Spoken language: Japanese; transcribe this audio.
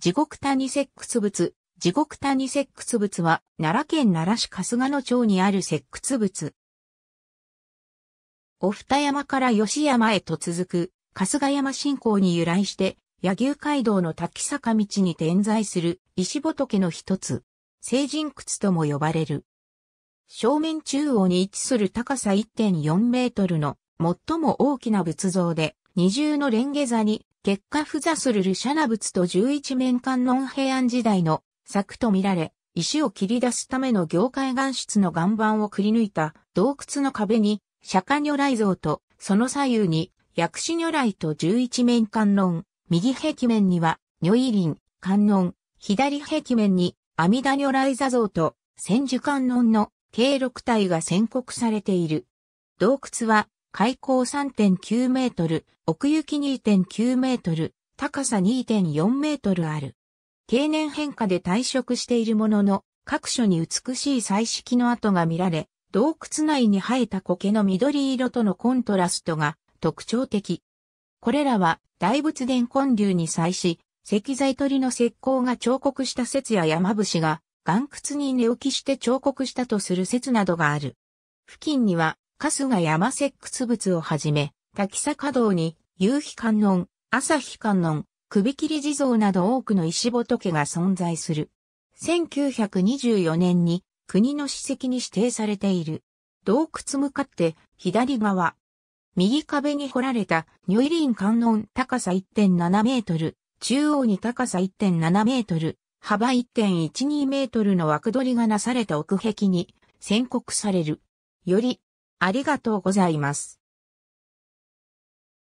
地獄谷石窟仏。地獄谷石窟仏は、奈良県奈良市春日野町にある石窟仏。お二山から吉山へと続く、春日山信仰に由来して、柳生街道の滝坂道に点在する石仏の一つ、聖人窟とも呼ばれる。正面中央に位置する高さ1.4メートルの最も大きな仏像で、二重のレンゲ座に結果付座するルシャナ仏と11面観音平安時代の作と見られ、石を切り出すための業界岩室の岩盤をくり抜いた洞窟の壁に釈迦如来像とその左右に薬師如来と11面観音、右壁面には如意輪、観音、左壁面に阿弥陀如来座像と千手観音の計六体が宣告されている。洞窟は開口3.9メートル、奥行き2.9メートル、高さ2.4メートルある。経年変化で退色しているものの、各所に美しい彩色の跡が見られ、洞窟内に生えた苔の緑色とのコントラストが特徴的。これらは大仏殿建立に際し、石材取りの石膏が彫刻した説や山伏が岩窟に寝起きして彫刻したとする説などがある。付近には春日山石窟物をはじめ、滝坂道に、夕日観音、朝日観音、首切り地蔵など多くの石仏が存在する。1924年に国の史跡に指定されている。洞窟向かって左側。右壁に掘られた如意林観音高さ1.7メートル、中央に高さ1.7メートル、幅1.12メートルの枠取りがなされた奥壁に宣告される。よりありがとうございます。